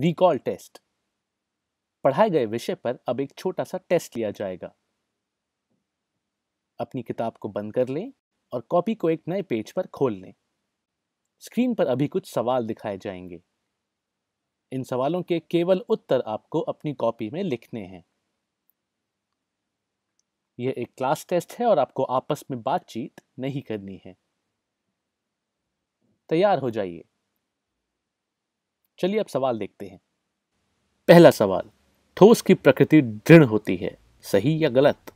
recall test पढ़ाए गए विषय पर अब एक छोटा सा टेस्ट लिया जाएगा अपनी किताब को बंद कर लें और कॉपी को एक नए पेज पर खोल लें स्क्रीन पर अभी कुछ सवाल दिखाए जाएंगे इन सवालों के केवल उत्तर आपको अपनी कॉपी में लिखने हैं यह एक क्लास टेस्ट है और आपको आपस में बातचीत नहीं करनी है तैयार हो जाइए चलिए अब सवाल देखते हैं पहला सवाल ठोस की प्रकृति दृढ़ होती है सही या गलत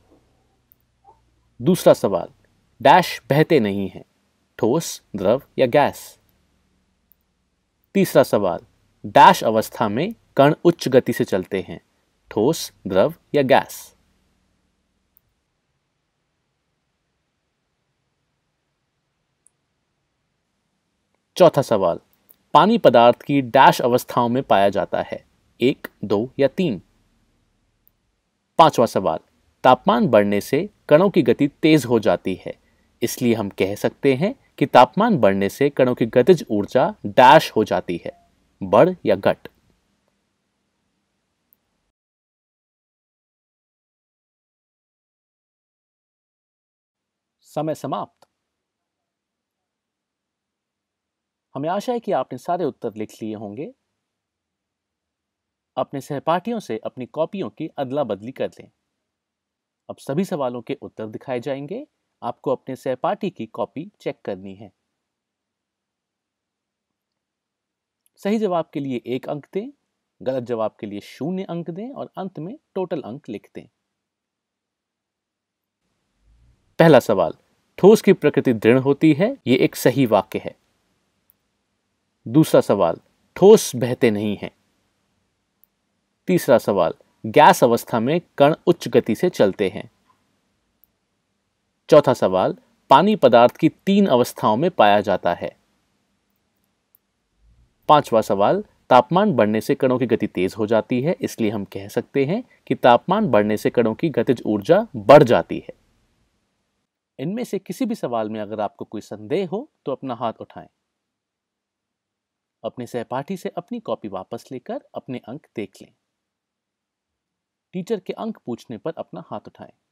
दूसरा सवाल डैश बहते नहीं हैं ठोस द्रव या गैस तीसरा सवाल डैश अवस्था में कण उच्च गति से चलते हैं ठोस द्रव या गैस चौथा सवाल पानी पदार्थ की डैश अवस्थाओं में पाया जाता है एक दो या तीन पांचवा सवाल तापमान बढ़ने से कणों की गति तेज हो जाती है इसलिए हम कह सकते हैं कि तापमान बढ़ने से कणों की गतिज ऊर्जा डैश हो जाती है बढ़ या घट समय समाप्त हमें आशा है कि आपने सारे उत्तर लिख लिए होंगे अपने सहपाठियों से अपनी कॉपियों की अदला बदली कर लें अब सभी सवालों के उत्तर दिखाए जाएंगे आपको अपने सहपाठी की कॉपी चेक करनी है सही जवाब के लिए एक अंक दें गलत जवाब के लिए शून्य अंक दें और अंत में टोटल अंक लिख दें पहला सवाल ठोस की प्रकृति दृढ़ होती है ये एक सही वाक्य है दूसरा सवाल ठोस बहते नहीं हैं तीसरा सवाल गैस अवस्था में कण उच्च गति से चलते हैं चौथा सवाल पानी पदार्थ की तीन अवस्थाओं में पाया जाता है पांचवा सवाल तापमान बढ़ने से कणों की गति तेज हो जाती है इसलिए हम कह सकते हैं कि तापमान बढ़ने से कणों की गतिज ऊर्जा बढ़ जाती है इनमें से किसी भी सवाल में अगर आपको कोई संदेह हो तो अपना हाथ उठाएं अपने सहपाठी से अपनी कॉपी वापस लेकर अपने अंक देख लें टीचर के अंक पूछने पर अपना हाथ उठाएं